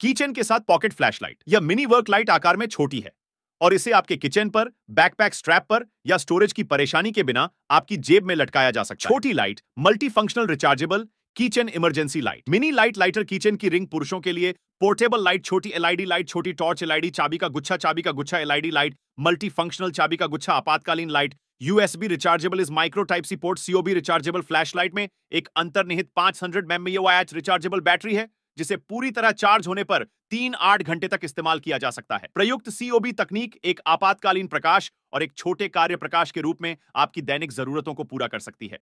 kitchen के साथ pocket flashlight या मिनी वर्क लाइट आकार में छोटी है और इसे आपके किचन पर बैकपैक स्ट्रैप पर या स्टोरेज की परेशानी के बिना आपकी जेब में लटकाया जा सकता है छोटी light multi functional rechargeable kitchen emergency light mini light lighter kitchen की रिंग पुरुषों के लिए पोर्टेबल लाइट छोटी एलआईडी लाइट e छोटी टॉर्च एलआईडी e चाबी का गुच्छा चाबी का गुच्छा एलआईडी लाइट मल्टी फंक्शनल चाबी का गुच्छा आपातकालीन लाइट यूएसबी रिचार्जेबल इस micro type C port COB rechargeable light में एक अंतर्निहित पांच हंड्रेड रिचार्जेबल बैटरी है जिसे पूरी तरह चार्ज होने पर तीन आठ घंटे तक इस्तेमाल किया जा सकता है प्रयुक्त सीओबी तकनीक एक आपातकालीन प्रकाश और एक छोटे कार्य प्रकाश के रूप में आपकी दैनिक जरूरतों को पूरा कर सकती है